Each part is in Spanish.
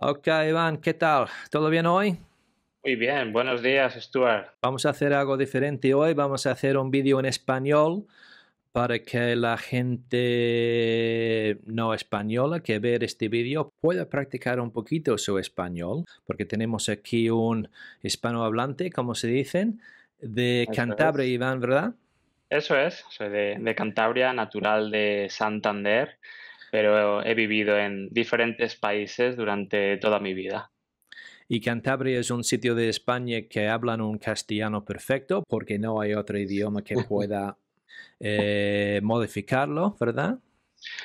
Ok, Iván, ¿qué tal? ¿Todo bien hoy? Muy bien, buenos días, Stuart. Vamos a hacer algo diferente hoy. Vamos a hacer un vídeo en español para que la gente no española que ve este vídeo pueda practicar un poquito su español, porque tenemos aquí un hispanohablante, como se dicen, de Cantabria, Iván, ¿verdad? Eso es, soy de Cantabria, natural de Santander pero he vivido en diferentes países durante toda mi vida. Y Cantabria es un sitio de España que hablan un castellano perfecto porque no hay otro idioma que pueda eh, modificarlo, ¿verdad?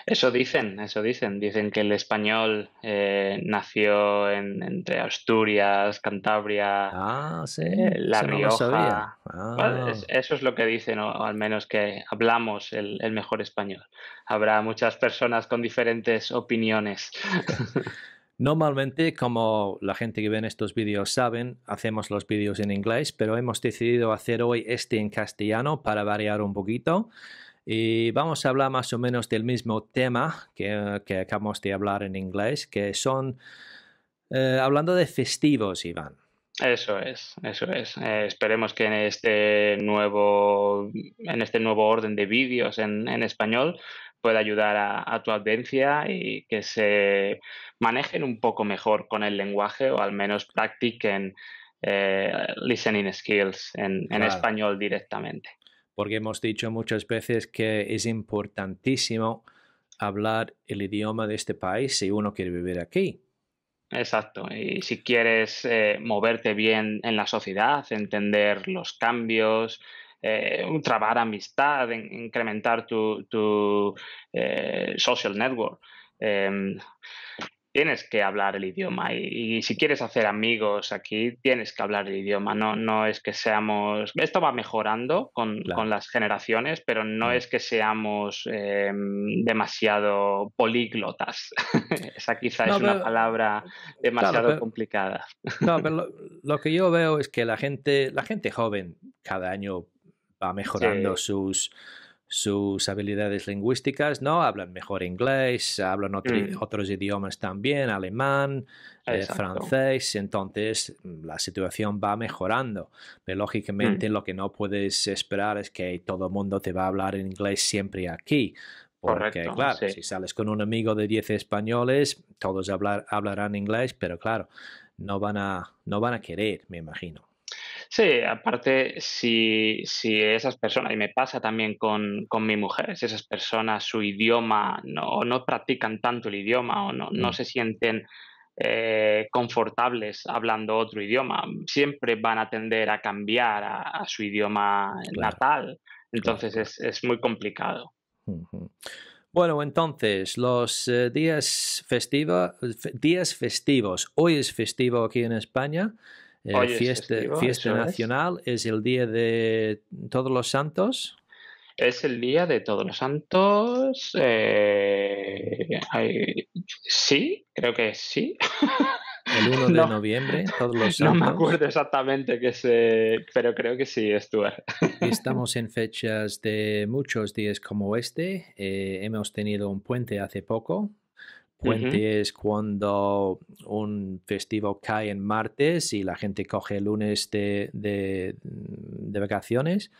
Eso dicen, eso dicen. Dicen que el español eh, nació entre Asturias, Cantabria, ah, eh, La eso Rioja. Ah. eso es lo que dicen, o, al menos que hablamos el, mejor español. Habrá muchas personas con diferentes opiniones. Normalmente, como la gente que ve estos vídeos saben, hacemos los vídeos en inglés, pero hemos decidido hacer hoy este en castellano para variar un poquito. Y vamos a hablar más o menos del mismo tema que, acabamos de hablar en inglés, que son, eh, hablando de festivos, Iván. Eso es, eso es. Eh, esperemos que en este nuevo, en este nuevo orden de vídeos en, español pueda ayudar a, tu audiencia y que se manejen un poco mejor con el lenguaje o al menos practiquen eh, listening skills en, español directamente porque hemos dicho muchas veces que es importantísimo hablar el idioma de este país si uno quiere vivir aquí. Exacto, y si quieres eh, moverte bien en la sociedad, entender los cambios, eh, trabar amistad, incrementar tu, eh, social network. Em, tienes que hablar el idioma y, si quieres hacer amigos aquí, tienes que hablar el idioma. No, no es que seamos... Esto va mejorando con, las generaciones, pero no mm. es que seamos em, demasiado políglotas. Esa quizá es una palabra demasiado complicada. no, pero lo, que yo veo es que la gente, la gente joven cada año va mejorando sus sus habilidades lingüísticas, ¿no? Hablan mejor inglés, hablan mm. otros idiomas también, alemán, eh, francés, entonces mm, la situación va mejorando. Pero mm. lógicamente lo que no puedes esperar es que todo el mundo te va a hablar en inglés siempre aquí. Porque, claro, si sales con un amigo de 10 españoles, todos hablar, hablarán inglés, pero claro, no van, a, no van a querer, me imagino. Sí, aparte, si, si esas personas, y me pasa también con, mi mujer, si esas personas su idioma no, no practican tanto el idioma o no, no mm. se sienten eh, confortables hablando otro idioma, siempre van a tender a cambiar a, su idioma natal. Entonces es, muy complicado. Bueno, entonces, los eh, días, festiva, días festivos. Hoy es festivo aquí en España fiesta, eh, fiesta nacional es. el día de todos los santos. Es el día de todos los santos. Eh, sí, creo que sí. El 1 de noviembre, todos los santos. No me acuerdo exactamente qué se. Pero creo que sí, Stuart. Estamos en fechas de muchos días como este. Eh, hemos tenido un puente hace poco, es cuando un festivo cae en martes y la gente coge el lunes de, de, de vacaciones.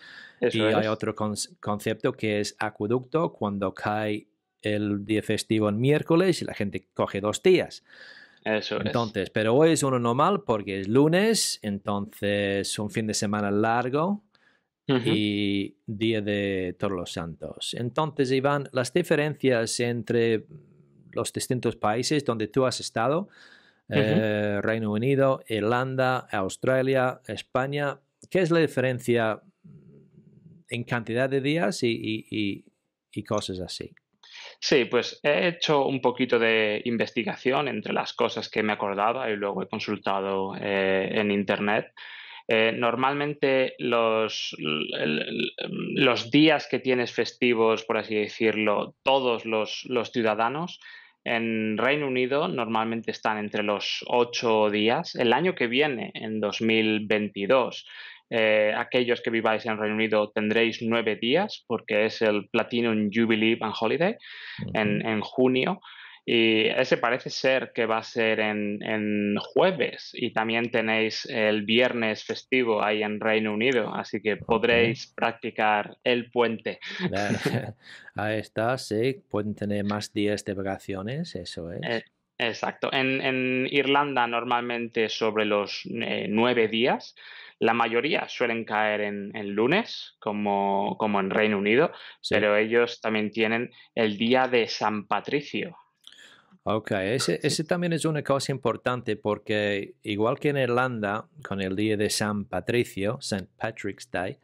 y hay otro concepto que es acueducto, cuando cae el día festivo en miércoles y la gente coge dos días. Eso entonces, pero hoy es uno normal porque es lunes, entonces un fin de semana largo. y Día de Todos los Santos. Entonces, Iván, las diferencias entre los distintos países donde tú has estado, eh, Reino Unido, Irlanda, Australia, España. ¿Qué es la diferencia en cantidad de días y, cosas así? Sí, pues he hecho un poquito de investigación entre las cosas que me acordaba y luego he consultado eh, en Internet. Eh, normalmente los, los días que tienes festivos, por así decirlo, todos los, los ciudadanos en Reino Unido normalmente están entre los ocho días. El año que viene, en 2022, eh, aquellos que viváis en Reino Unido tendréis nueve días porque es el Platinum Jubilee and Holiday en junio. Y ese parece ser que va a ser en, jueves y también tenéis el viernes festivo ahí en Reino Unido, así que podréis practicar el puente. Ahí está, sí, pueden tener más días de vacaciones, eso es. Eh, exacto. En, Irlanda normalmente sobre los eh, nueve días, la mayoría suelen caer en, lunes, como, en Reino Unido, pero ellos también tienen el día de San Patricio, Ok, ese, también es una cosa importante porque igual que en Irlanda, con el día de San Patricio, St. Patrick's Day,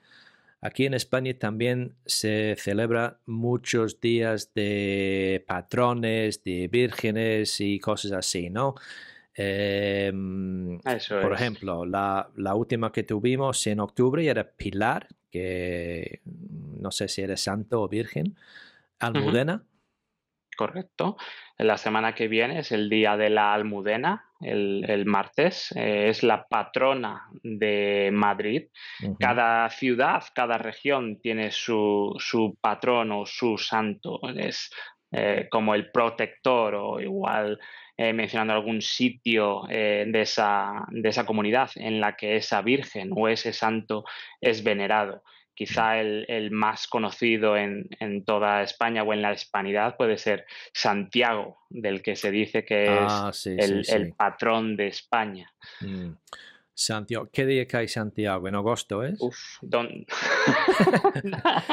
aquí en España también se celebra muchos días de patrones, de vírgenes y cosas así, ¿no? Em, por ejemplo, la, última que tuvimos en octubre era Pilar, que no sé si era santo o virgen, Almudena. Correcto. La semana que viene es el día de la Almudena, el, martes. Eh, es la patrona de Madrid. Cada ciudad, cada región tiene su, su patrón o su santo. Es eh, como el protector o igual eh, mencionando algún sitio de, esa, de, esa, comunidad en la que esa virgen o ese santo es venerado quizá el, más conocido en, toda España o en la hispanidad puede ser Santiago, del que se dice que ah, es el, patrón de España. Mm. Santiago, ¿qué día cae Santiago? ¿En agosto es? Uf, don...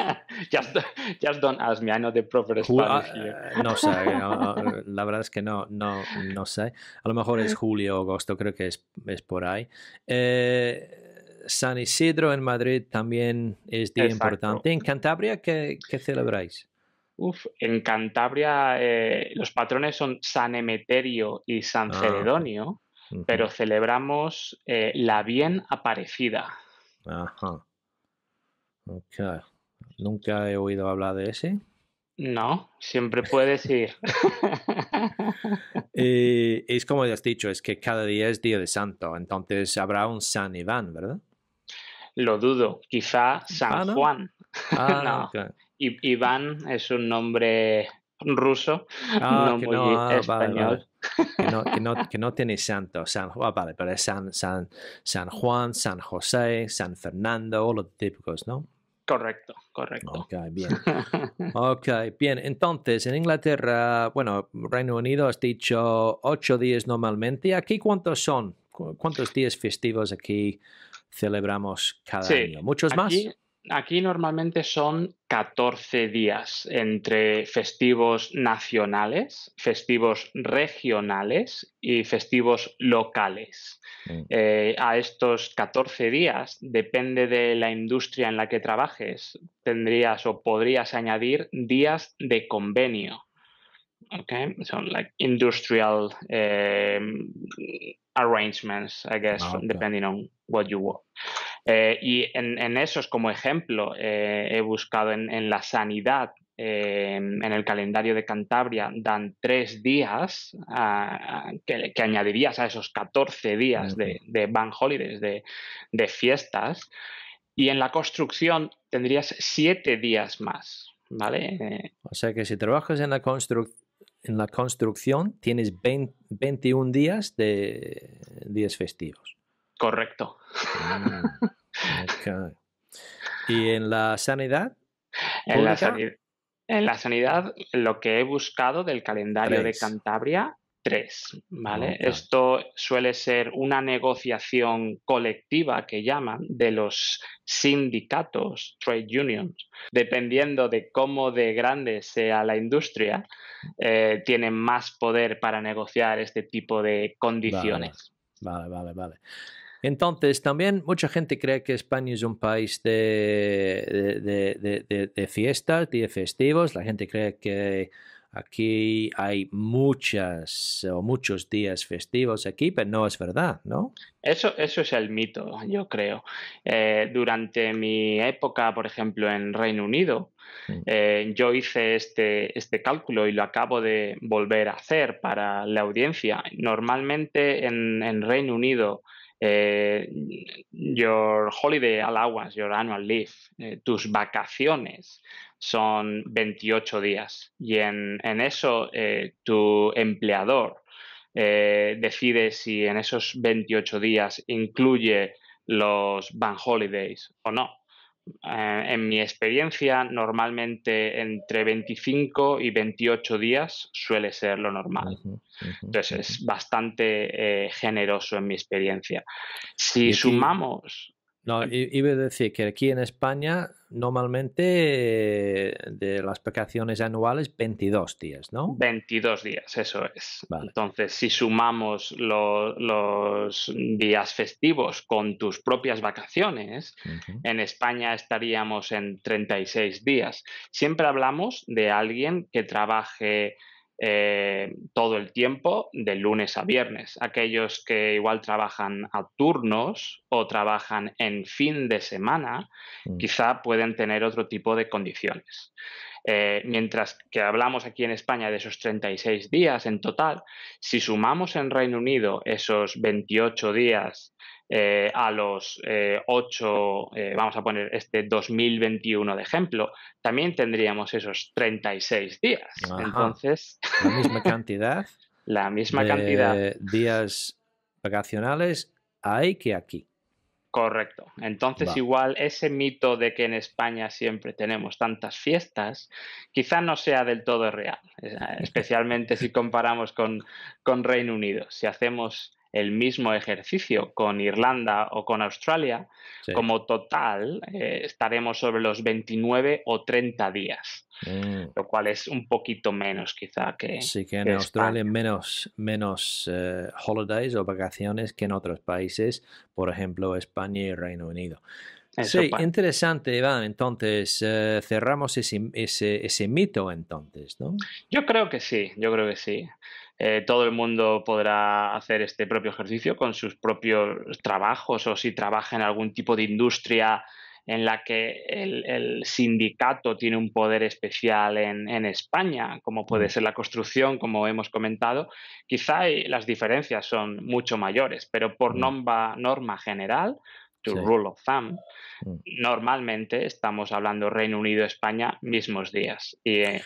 just, don't ask me, I know the proper ah, Spanish eh, no sé, eh, ah, eh, la verdad es que no, no, no sé. A lo mejor es julio o agosto, creo que es, es por ahí. Eh, San Isidro en Madrid también es día importante. ¿En Cantabria qué, celebráis? Uf, en Cantabria eh, los patrones son San Emeterio y San ah, Celedonio, pero celebramos eh, la bien aparecida. Ajá. Nunca he oído hablar de ese. No, siempre puedes ir. es como ya has dicho, es que cada día es día de santo, entonces habrá un San Iván, ¿verdad? Lo dudo. Quizá San ah, Juan. Ah, Iván es un nombre ruso, ah, que no, no, tiene santo, San Juan, vale, pero es San, San, San Juan, San José, San Fernando, los típicos, ¿no? Correcto, correcto. Ok, bien. bien. Entonces, en Inglaterra, bueno, Reino Unido has dicho ocho días normalmente. ¿Aquí cuántos son? ¿Cuántos días festivos aquí celebramos cada año. ¿Muchos más? Aquí normalmente son 14 días entre festivos nacionales, festivos regionales y festivos locales. Mm. Eh, a estos 14 días, depende de la industria en la que trabajes, tendrías o podrías añadir días de convenio. Okay, so like industrial eh, arrangements, I guess, ah, depending on what you want. Eh, y en, en, esos, como ejemplo, eh, he buscado en, la sanidad, en el calendario de Cantabria, dan tres días ah, ah, que, añadirías a esos 14 días de, de bank holidays, de, fiestas. Y en la construcción tendrías siete días más. ¿vale? o sea que si trabajas en la construcción, en la construcción tienes 21 días de días festivos. Correcto. Ah, ¿Y en la sanidad? En la sanidad, en lo que he buscado del calendario de Cantabria tres, ¿vale? Esto suele ser una negociación colectiva que llaman de los sindicatos, trade unions, dependiendo de cómo de grande sea la industria, eh, tienen más poder para negociar este tipo de condiciones. vale, vale. vale. Entonces, también mucha gente cree que España es un país de, de, de, de, fiestas, de festivos. La gente cree que Aquí hay muchas o muchos días festivos aquí, pero no es verdad, ¿no? Eso, eso es el mito, yo creo. Eh, durante mi época, por ejemplo, en Reino Unido, mm. eh, yo hice este, este cálculo y lo acabo de volver a hacer para la audiencia. Normalmente en, en Reino Unido, eh, your holiday allowance, your annual leave, tus vacaciones son 28 días. Y en, eso eh, tu empleador eh, decide si en esos 28 días incluye los bank holidays o no. Eh, en mi experiencia, normalmente entre 25 y 28 días suele ser lo normal. Entonces es bastante generoso en mi experiencia. Si sumamos no, iba a decir que aquí en España normalmente de las vacaciones anuales 22 días, ¿no? 22 días, eso es. Entonces, si sumamos los días festivos con tus propias vacaciones, en España estaríamos en 36 días. Siempre hablamos de alguien que trabaje eh, todo el tiempo, de lunes a viernes. Aquellos que igual trabajan a turnos o trabajan en fin de semana, mm. quizá pueden tener otro tipo de condiciones. Eh, mientras que hablamos aquí en España de esos 36 días en total, si sumamos en Reino Unido esos 28 días eh, a los 8, eh, vamos a poner este 2021 de ejemplo, también tendríamos esos 36 días. Entonces. La misma cantidad. de Días vacacionales hay que aquí. Correcto. Entonces, igual ese mito de que en España siempre tenemos tantas fiestas, quizá no sea del todo real, eh, especialmente si comparamos con, con Reino Unido. Si hacemos el mismo ejercicio con Irlanda o con Australia, como total eh, estaremos sobre los 29 o 30 días, mm. lo cual es un poquito menos quizá que... Sí, que en Australia menos, menos eh, holidays o vacaciones que en otros países, por ejemplo España y Reino Unido. sí, interesante, Iván. Entonces, eh, cerramos ese, ese mito entonces, ¿no? Yo creo que sí, yo creo que sí. Eh, todo el mundo podrá hacer este propio ejercicio con sus propios trabajos o si trabaja en algún tipo de industria en la que el, sindicato tiene un poder especial en, España, como puede mm. ser la construcción, como hemos comentado, quizá las diferencias son mucho mayores, pero por mm. norma, general, rule of thumb, mm. normalmente estamos hablando Reino Unido-España mismos días. Y eh,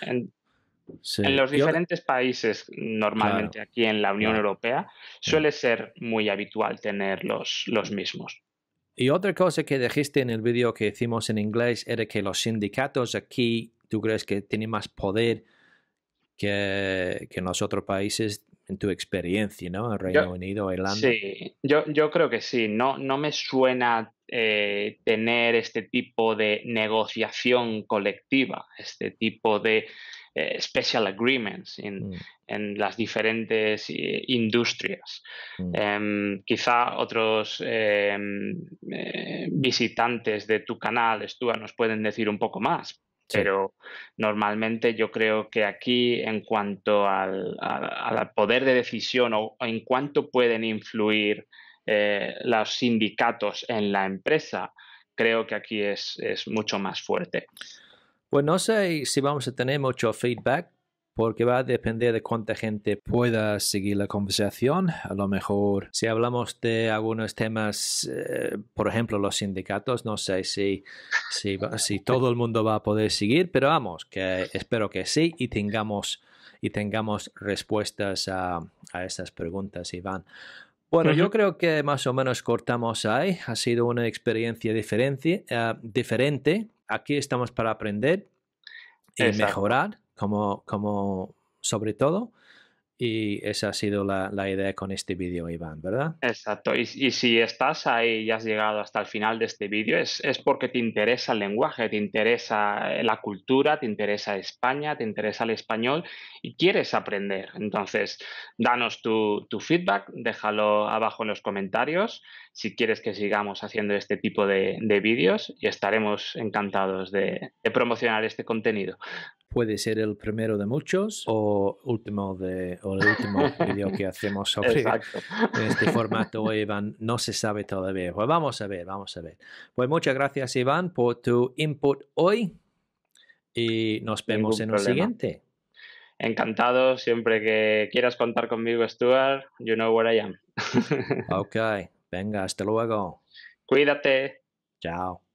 en los diferentes países, normalmente aquí en la Unión Europea, suele ser muy habitual tener los, los mismos. Y otra cosa que dijiste en el vídeo que hicimos en inglés era que los sindicatos aquí, ¿tú crees que tienen más poder que, que en los otros países en tu experiencia, ¿no? En Reino Unido, Irlanda. Sí, yo, yo creo que sí. No, no me suena eh, tener este tipo de negociación colectiva, este tipo de eh, special agreements mm. en, las diferentes eh, industrias. Mm. Em, quizá otros em, eh, visitantes de tu canal, Stuart, nos pueden decir un poco más, pero normalmente yo creo que aquí en cuanto al, poder de decisión o, en cuánto pueden influir los sindicatos en la empresa, creo que aquí es, es mucho más fuerte. Pues no sé si vamos a tener mucho feedback porque va a depender de cuánta gente pueda seguir la conversación. A lo mejor si hablamos de algunos temas, eh, por ejemplo, los sindicatos, no sé si, si, todo el mundo va a poder seguir, pero vamos, que espero que sí y tengamos, y tengamos respuestas a, a esas preguntas, Iván. Bueno, yo creo que más o menos cortamos ahí. Ha sido una experiencia eh, diferente, diferente aquí estamos para aprender y mejorar, como sobre todo. Y esa ha sido la, idea con este vídeo, Iván, ¿verdad? Exacto. Y, si estás ahí y has llegado hasta el final de este vídeo, es, es, porque te interesa el lenguaje, te interesa eh, la cultura, te interesa España, te interesa el español y quieres aprender. Entonces, danos tu, feedback, déjalo abajo en los comentarios si quieres que sigamos haciendo este tipo de, vídeos y estaremos encantados de, de promocionar este contenido puede ser el primero de muchos o, último de, o el último vídeo que hacemos sobre este formato, Iván. No se sabe todavía. Pues vamos a ver, vamos a ver. Pues muchas gracias, Iván, por tu input hoy y nos vemos en el siguiente. Encantado, siempre que quieras contar conmigo, Stuart, you know where I am. ok, venga, hasta luego. Cuídate. Chao.